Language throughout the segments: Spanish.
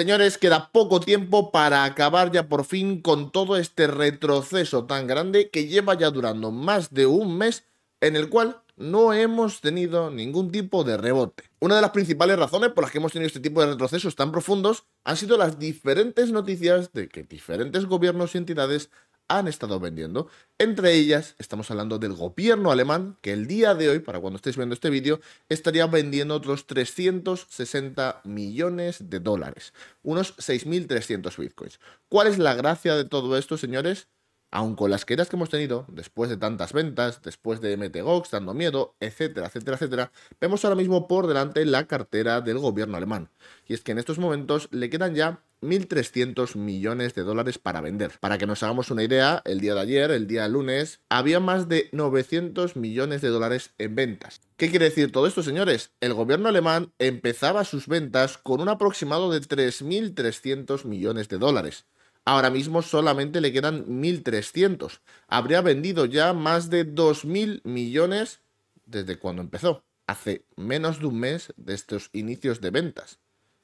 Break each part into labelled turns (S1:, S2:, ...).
S1: Señores, queda poco tiempo para acabar ya por fin con todo este retroceso tan grande que lleva ya durando más de un mes en el cual no hemos tenido ningún tipo de rebote. Una de las principales razones por las que hemos tenido este tipo de retrocesos tan profundos han sido las diferentes noticias de que diferentes gobiernos y entidades han estado vendiendo. Entre ellas, estamos hablando del gobierno alemán, que el día de hoy, para cuando estéis viendo este vídeo, estaría vendiendo otros 360 millones de dólares, unos 6.300 bitcoins. ¿Cuál es la gracia de todo esto, señores? Aun con las quedas que hemos tenido, después de tantas ventas, después de MTGOX dando miedo, etcétera, etcétera, etcétera, vemos ahora mismo por delante la cartera del gobierno alemán. Y es que en estos momentos le quedan ya 1.300 millones de dólares para vender. Para que nos hagamos una idea, el día de ayer, el día lunes, había más de 900 millones de dólares en ventas. ¿Qué quiere decir todo esto, señores? El gobierno alemán empezaba sus ventas con un aproximado de 3.300 millones de dólares. Ahora mismo solamente le quedan 1.300. Habría vendido ya más de 2.000 millones desde cuando empezó, hace menos de un mes de estos inicios de ventas.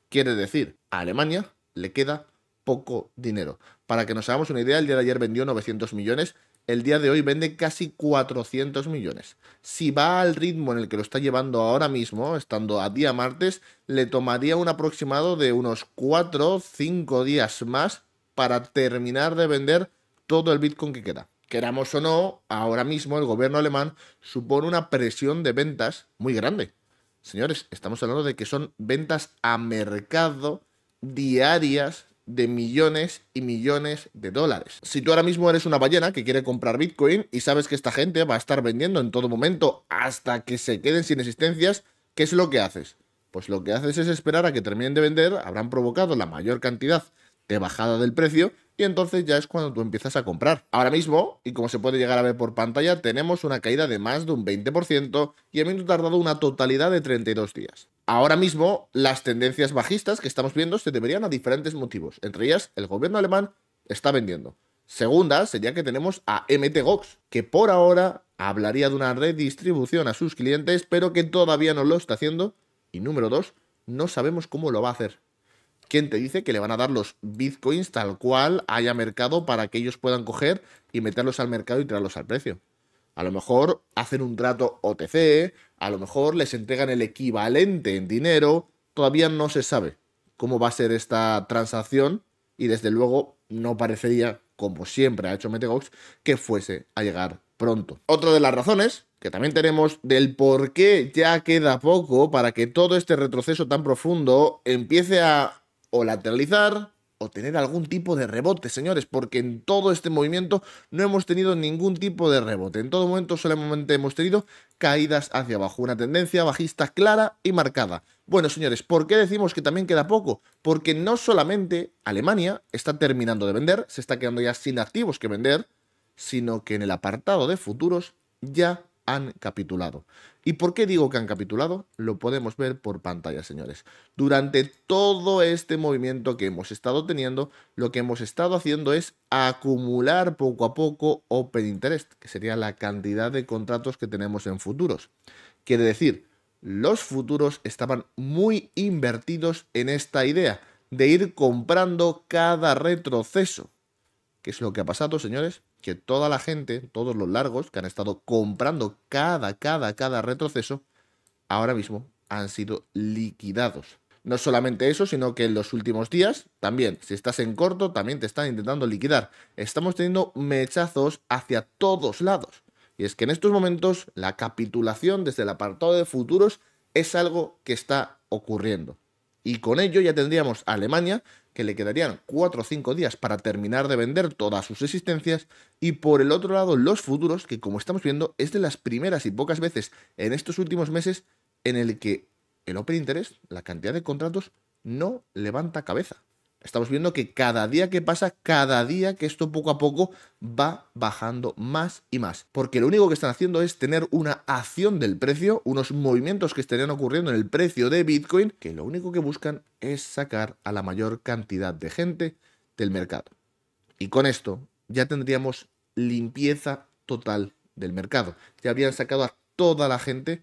S1: Quiere decir, Alemania le queda poco dinero. Para que nos hagamos una idea, el día de ayer vendió 900 millones, el día de hoy vende casi 400 millones. Si va al ritmo en el que lo está llevando ahora mismo, estando a día martes, le tomaría un aproximado de unos 4 o 5 días más para terminar de vender todo el Bitcoin que queda. Queramos o no, ahora mismo el gobierno alemán supone una presión de ventas muy grande. Señores, estamos hablando de que son ventas a mercado diarias de millones y millones de dólares. Si tú ahora mismo eres una ballena que quiere comprar Bitcoin y sabes que esta gente va a estar vendiendo en todo momento hasta que se queden sin existencias, ¿qué es lo que haces? Pues lo que haces es esperar a que terminen de vender, habrán provocado la mayor cantidad de bajada del precio y entonces ya es cuando tú empiezas a comprar. Ahora mismo, y como se puede llegar a ver por pantalla, tenemos una caída de más de un 20% y hemos tardado una totalidad de 32 días ahora mismo las tendencias bajistas que estamos viendo se deberían a diferentes motivos. Entre ellas, el gobierno alemán está vendiendo. Segunda sería que tenemos a MTGOX, que por ahora hablaría de una redistribución a sus clientes, pero que todavía no lo está haciendo. Y número dos, no sabemos cómo lo va a hacer. ¿Quién te dice que le van a dar los bitcoins tal cual haya mercado para que ellos puedan coger y meterlos al mercado y traerlos al precio? A lo mejor hacen un trato OTC, a lo mejor les entregan el equivalente en dinero, todavía no se sabe cómo va a ser esta transacción y desde luego no parecería, como siempre ha hecho Metegox, que fuese a llegar pronto. Otra de las razones que también tenemos del por qué ya queda poco para que todo este retroceso tan profundo empiece a o lateralizar o tener algún tipo de rebote, señores, porque en todo este movimiento no hemos tenido ningún tipo de rebote. En todo momento solamente hemos tenido caídas hacia abajo, una tendencia bajista clara y marcada. Bueno, señores, ¿por qué decimos que también queda poco? Porque no solamente Alemania está terminando de vender, se está quedando ya sin activos que vender, sino que en el apartado de futuros ya han capitulado. ¿Y por qué digo que han capitulado? Lo podemos ver por pantalla, señores. Durante todo este movimiento que hemos estado teniendo, lo que hemos estado haciendo es acumular poco a poco Open Interest, que sería la cantidad de contratos que tenemos en futuros. Quiere decir, los futuros estaban muy invertidos en esta idea de ir comprando cada retroceso que es lo que ha pasado, señores, que toda la gente, todos los largos que han estado comprando cada, cada, cada retroceso, ahora mismo han sido liquidados. No solamente eso, sino que en los últimos días también, si estás en corto, también te están intentando liquidar. Estamos teniendo mechazos hacia todos lados. Y es que en estos momentos la capitulación desde el apartado de futuros es algo que está ocurriendo. Y con ello ya tendríamos a Alemania, que le quedarían 4 o 5 días para terminar de vender todas sus existencias, y por el otro lado los futuros, que como estamos viendo es de las primeras y pocas veces en estos últimos meses en el que el Open Interest, la cantidad de contratos, no levanta cabeza estamos viendo que cada día que pasa, cada día que esto poco a poco va bajando más y más. Porque lo único que están haciendo es tener una acción del precio, unos movimientos que estarían ocurriendo en el precio de Bitcoin, que lo único que buscan es sacar a la mayor cantidad de gente del mercado. Y con esto ya tendríamos limpieza total del mercado. Ya habrían sacado a toda la gente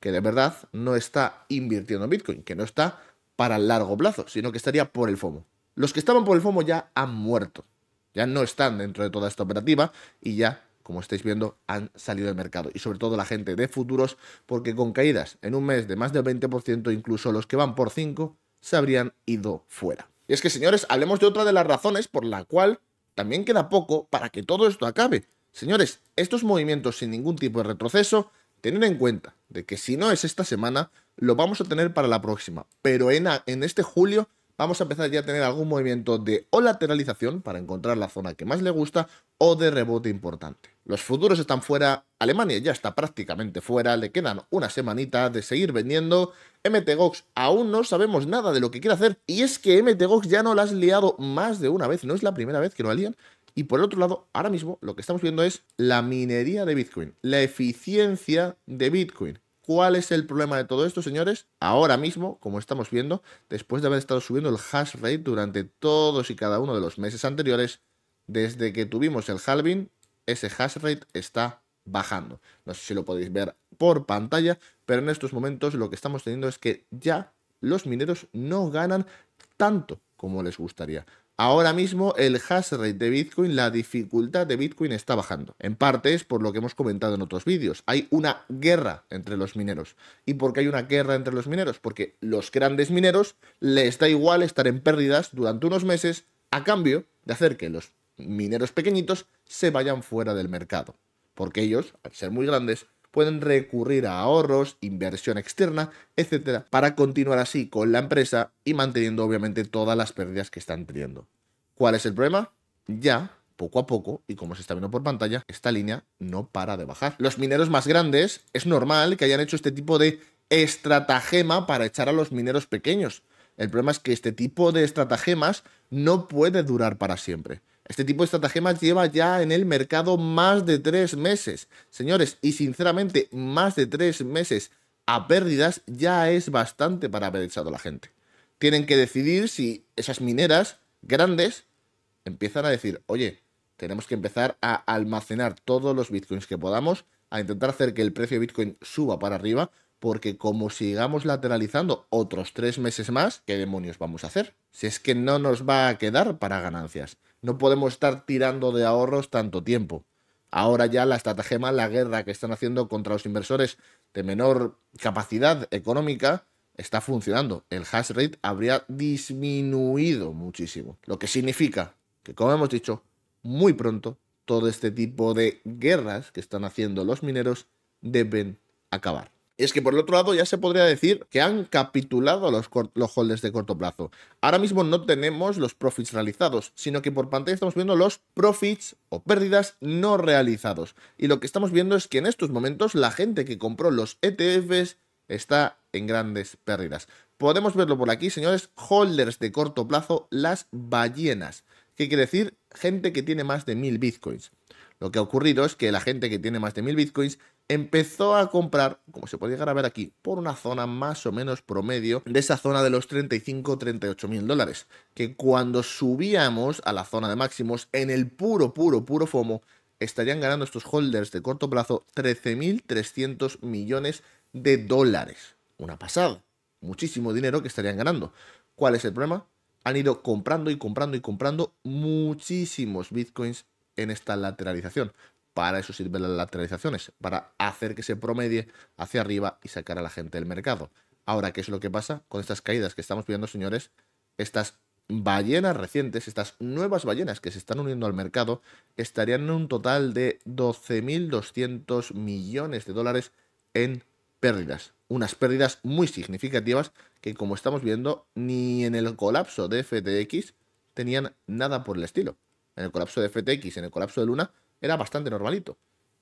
S1: que de verdad no está invirtiendo en Bitcoin, que no está para largo plazo, sino que estaría por el FOMO. Los que estaban por el FOMO ya han muerto, ya no están dentro de toda esta operativa y ya, como estáis viendo, han salido del mercado. Y sobre todo la gente de futuros, porque con caídas en un mes de más del 20%, incluso los que van por 5 se habrían ido fuera. Y es que, señores, hablemos de otra de las razones por la cual también queda poco para que todo esto acabe. Señores, estos movimientos sin ningún tipo de retroceso, tener en cuenta de que si no es esta semana, lo vamos a tener para la próxima. Pero en, en este julio vamos a empezar ya a tener algún movimiento de o lateralización para encontrar la zona que más le gusta o de rebote importante. Los futuros están fuera, Alemania ya está prácticamente fuera, le quedan una semanita de seguir vendiendo, MTGOX aún no sabemos nada de lo que quiere hacer y es que MTGOX ya no la has liado más de una vez, no es la primera vez que lo alían. Y por el otro lado, ahora mismo lo que estamos viendo es la minería de Bitcoin, la eficiencia de Bitcoin. ¿Cuál es el problema de todo esto, señores? Ahora mismo, como estamos viendo, después de haber estado subiendo el hash rate durante todos y cada uno de los meses anteriores, desde que tuvimos el halving, ese hash rate está bajando. No sé si lo podéis ver por pantalla, pero en estos momentos lo que estamos teniendo es que ya los mineros no ganan tanto como les gustaría. Ahora mismo el hash rate de Bitcoin, la dificultad de Bitcoin está bajando. En parte es por lo que hemos comentado en otros vídeos. Hay una guerra entre los mineros. ¿Y por qué hay una guerra entre los mineros? Porque los grandes mineros les da igual estar en pérdidas durante unos meses a cambio de hacer que los mineros pequeñitos se vayan fuera del mercado. Porque ellos, al ser muy grandes, pueden recurrir a ahorros, inversión externa, etcétera, para continuar así con la empresa y manteniendo obviamente todas las pérdidas que están teniendo. ¿Cuál es el problema? Ya poco a poco, y como se está viendo por pantalla, esta línea no para de bajar. Los mineros más grandes, es normal que hayan hecho este tipo de estratagema para echar a los mineros pequeños. El problema es que este tipo de estratagemas no puede durar para siempre. Este tipo de estratagemas lleva ya en el mercado más de tres meses. Señores, y sinceramente, más de tres meses a pérdidas ya es bastante para haber echado a la gente. Tienen que decidir si esas mineras grandes empiezan a decir, oye, tenemos que empezar a almacenar todos los bitcoins que podamos, a intentar hacer que el precio de bitcoin suba para arriba, porque como sigamos lateralizando otros tres meses más, ¿qué demonios vamos a hacer? Si es que no nos va a quedar para ganancias. No podemos estar tirando de ahorros tanto tiempo. Ahora ya la estratagema, la guerra que están haciendo contra los inversores de menor capacidad económica, está funcionando. El hash rate habría disminuido muchísimo. Lo que significa que, como hemos dicho, muy pronto todo este tipo de guerras que están haciendo los mineros deben acabar es que por el otro lado ya se podría decir que han capitulado los, holders de corto plazo. Ahora mismo no tenemos los profits realizados, sino que por pantalla estamos viendo los profits o pérdidas no realizados. Y lo que estamos viendo es que en estos momentos la gente que compró los ETFs está en grandes pérdidas. Podemos verlo por aquí, señores, holders de corto plazo, las ballenas. ¿Qué quiere decir? Gente que tiene más de mil bitcoins. Lo que ha ocurrido es que la gente que tiene más de mil bitcoins empezó a comprar, como se puede llegar a ver aquí, por una zona más o menos promedio de esa zona de los 35-38 mil dólares, que cuando subíamos a la zona de máximos en el puro, puro, puro FOMO, estarían ganando estos holders de corto plazo 13.300 millones de dólares. Una pasada, muchísimo dinero que estarían ganando. ¿Cuál es el problema? Han ido comprando y comprando y comprando muchísimos bitcoins en esta lateralización. Para eso sirven las lateralizaciones, para hacer que se promedie hacia arriba y sacar a la gente del mercado. Ahora, ¿qué es lo que pasa con estas caídas que estamos viendo, señores? Estas ballenas recientes, estas nuevas ballenas que se están uniendo al mercado, estarían en un total de 12.200 millones de dólares en pérdidas. Unas pérdidas muy significativas que, como estamos viendo, ni en el colapso de FTX tenían nada por el estilo. En el colapso de FTX, en el colapso de Luna, era bastante normalito.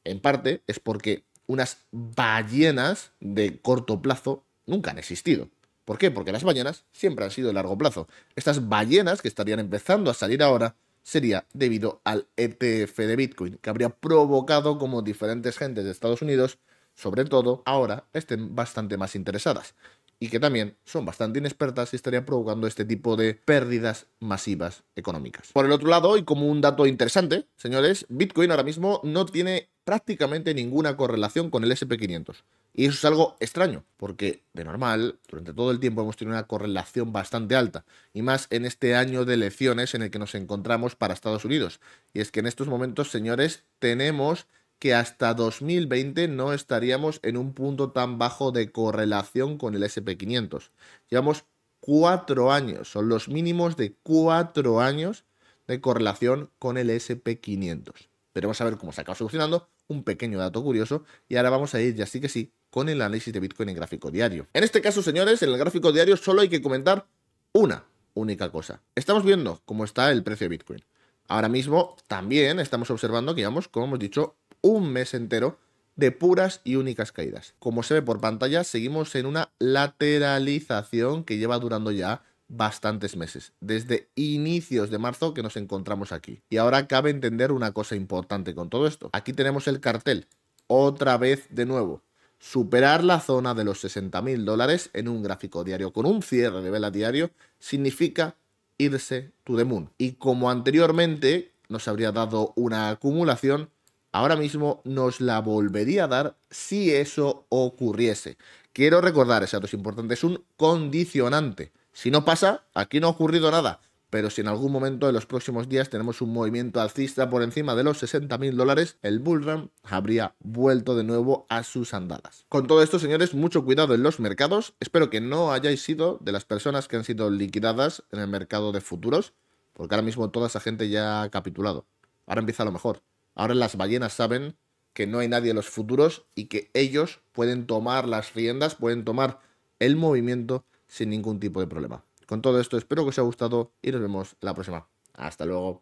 S1: En parte es porque unas ballenas de corto plazo nunca han existido. ¿Por qué? Porque las ballenas siempre han sido de largo plazo. Estas ballenas que estarían empezando a salir ahora sería debido al ETF de Bitcoin, que habría provocado como diferentes gentes de Estados Unidos, sobre todo ahora, estén bastante más interesadas y que también son bastante inexpertas y estarían provocando este tipo de pérdidas masivas económicas. Por el otro lado, y como un dato interesante, señores, Bitcoin ahora mismo no tiene prácticamente ninguna correlación con el SP500. Y eso es algo extraño, porque de normal, durante todo el tiempo hemos tenido una correlación bastante alta, y más en este año de elecciones en el que nos encontramos para Estados Unidos. Y es que en estos momentos, señores, tenemos que hasta 2020 no estaríamos en un punto tan bajo de correlación con el SP500. Llevamos cuatro años, son los mínimos de cuatro años de correlación con el SP500. Pero vamos a ver cómo se acaba solucionando, un pequeño dato curioso, y ahora vamos a ir, ya sí que sí, con el análisis de Bitcoin en gráfico diario. En este caso, señores, en el gráfico diario solo hay que comentar una única cosa. Estamos viendo cómo está el precio de Bitcoin. Ahora mismo también estamos observando que llevamos, como hemos dicho, un mes entero de puras y únicas caídas. Como se ve por pantalla, seguimos en una lateralización que lleva durando ya bastantes meses, desde inicios de marzo que nos encontramos aquí. Y ahora cabe entender una cosa importante con todo esto. Aquí tenemos el cartel, otra vez de nuevo, Superar la zona de los 60.000 mil dólares en un gráfico diario con un cierre de vela diario significa irse to the moon. Y como anteriormente nos habría dado una acumulación, ahora mismo nos la volvería a dar si eso ocurriese. Quiero recordar, ese dato es importante, es un condicionante. Si no pasa, aquí no ha ocurrido nada. Pero si en algún momento de los próximos días tenemos un movimiento alcista por encima de los 60 mil dólares, el bullrun habría vuelto de nuevo a sus andadas. Con todo esto, señores, mucho cuidado en los mercados. Espero que no hayáis sido de las personas que han sido liquidadas en el mercado de futuros, porque ahora mismo toda esa gente ya ha capitulado. Ahora empieza lo mejor. Ahora las ballenas saben que no hay nadie en los futuros y que ellos pueden tomar las riendas, pueden tomar el movimiento sin ningún tipo de problema. Con todo esto espero que os haya gustado y nos vemos la próxima. Hasta luego.